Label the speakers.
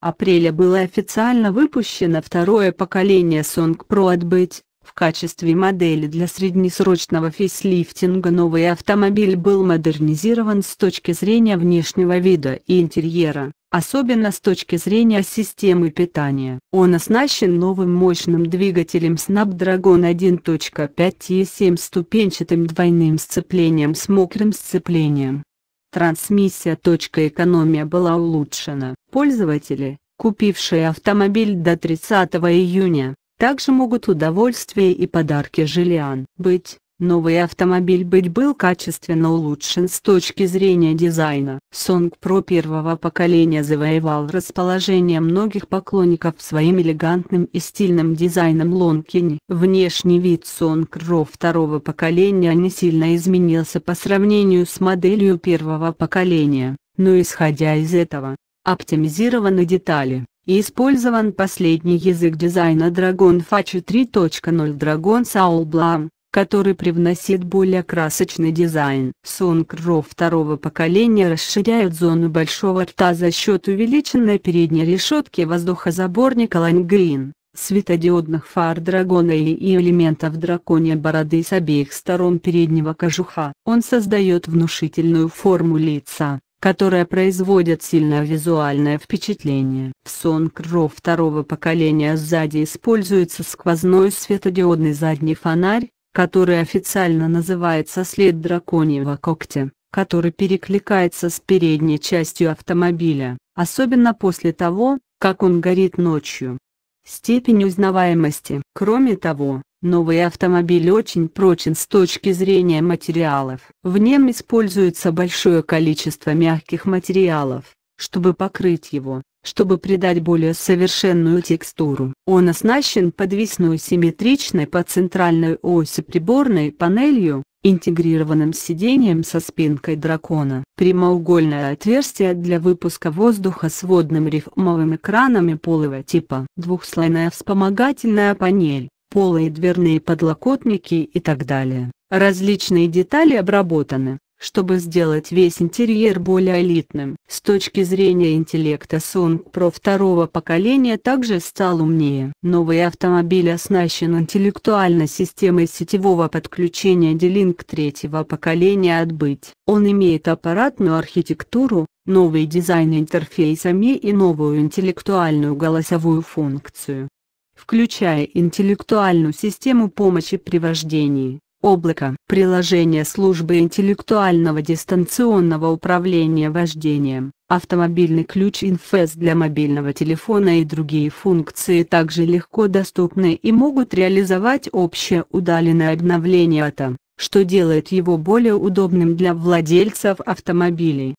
Speaker 1: апреля было официально выпущено второе поколение Song Pro от быть. В качестве модели для среднесрочного фейслифтинга новый автомобиль был модернизирован с точки зрения внешнего вида и интерьера, особенно с точки зрения системы питания. Он оснащен новым мощным двигателем Snapdragon 1.5 t 7-ступенчатым двойным сцеплением с мокрым сцеплением. Трансмиссия. Экономия была улучшена. Пользователи, купившие автомобиль до 30 июня, также могут удовольствие и подарки Жилиан. Быть, новый автомобиль быть был качественно улучшен с точки зрения дизайна. Сонг Про первого поколения завоевал расположение многих поклонников своим элегантным и стильным дизайном Лонкини. Внешний вид Сонг Ро второго поколения не сильно изменился по сравнению с моделью первого поколения. Но исходя из этого, оптимизированы детали, и использован последний язык дизайна Dragon Dragonface 3.0 Dragon Soul Blam, который привносит более красочный дизайн. Сонг-ров второго поколения расширяют зону большого рта за счет увеличенной передней решетки воздухозаборника Лангрин светодиодных фар дракона и элементов драконьей бороды с обеих сторон переднего кожуха. Он создает внушительную форму лица, которая производит сильное визуальное впечатление. В Сонкро второго поколения сзади используется сквозной светодиодный задний фонарь, который официально называется след драконьего когтя, который перекликается с передней частью автомобиля, особенно после того, как он горит ночью. Степень узнаваемости. Кроме того, Новый автомобиль очень прочен с точки зрения материалов. В нем используется большое количество мягких материалов, чтобы покрыть его, чтобы придать более совершенную текстуру. Он оснащен подвесной симметричной по центральной оси приборной панелью, интегрированным сиденьем со спинкой дракона. Прямоугольное отверстие для выпуска воздуха с водным рифмовым экраном и полого типа. Двухслойная вспомогательная панель, полые дверные подлокотники и так далее. Различные детали обработаны, чтобы сделать весь интерьер более элитным. С точки зрения интеллекта Song Pro второго поколения также стал умнее. Новый автомобиль оснащен интеллектуальной системой сетевого подключения D-Link третьего поколения от быть. Он имеет аппаратную архитектуру, новый дизайн интерфейсами и новую интеллектуальную голосовую функцию включая интеллектуальную систему помощи при вождении, облако, приложение службы интеллектуального дистанционного управления вождением, автомобильный ключ Инфес для мобильного телефона и другие функции также легко доступны и могут реализовать общее удаленное обновление АТО, что делает его более удобным для владельцев автомобилей.